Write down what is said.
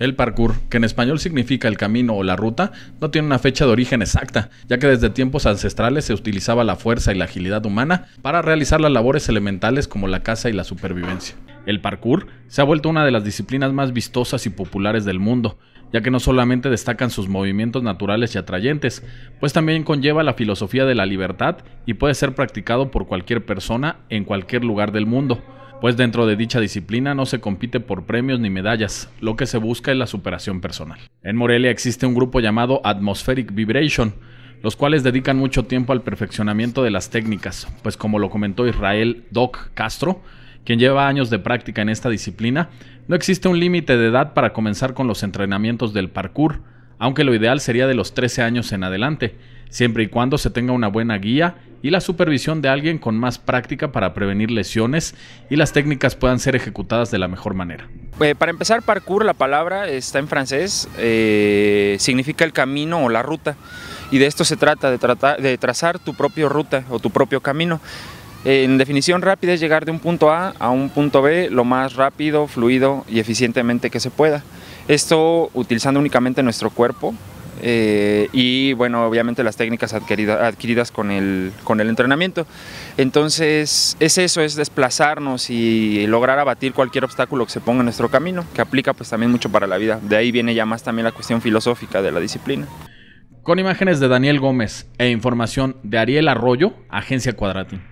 El parkour, que en español significa el camino o la ruta, no tiene una fecha de origen exacta, ya que desde tiempos ancestrales se utilizaba la fuerza y la agilidad humana para realizar las labores elementales como la caza y la supervivencia. El parkour se ha vuelto una de las disciplinas más vistosas y populares del mundo, ya que no solamente destacan sus movimientos naturales y atrayentes, pues también conlleva la filosofía de la libertad y puede ser practicado por cualquier persona en cualquier lugar del mundo pues dentro de dicha disciplina no se compite por premios ni medallas, lo que se busca es la superación personal. En Morelia existe un grupo llamado Atmospheric Vibration, los cuales dedican mucho tiempo al perfeccionamiento de las técnicas, pues como lo comentó Israel Doc Castro, quien lleva años de práctica en esta disciplina, no existe un límite de edad para comenzar con los entrenamientos del parkour, aunque lo ideal sería de los 13 años en adelante, siempre y cuando se tenga una buena guía y la supervisión de alguien con más práctica para prevenir lesiones y las técnicas puedan ser ejecutadas de la mejor manera. Eh, para empezar, parkour, la palabra está en francés, eh, significa el camino o la ruta, y de esto se trata, de, de trazar tu propia ruta o tu propio camino. En definición rápida es llegar de un punto A a un punto B lo más rápido, fluido y eficientemente que se pueda. Esto utilizando únicamente nuestro cuerpo eh, y bueno, obviamente las técnicas adquiridas con el, con el entrenamiento. Entonces es eso, es desplazarnos y lograr abatir cualquier obstáculo que se ponga en nuestro camino, que aplica pues también mucho para la vida. De ahí viene ya más también la cuestión filosófica de la disciplina. Con imágenes de Daniel Gómez e información de Ariel Arroyo, Agencia Cuadratín.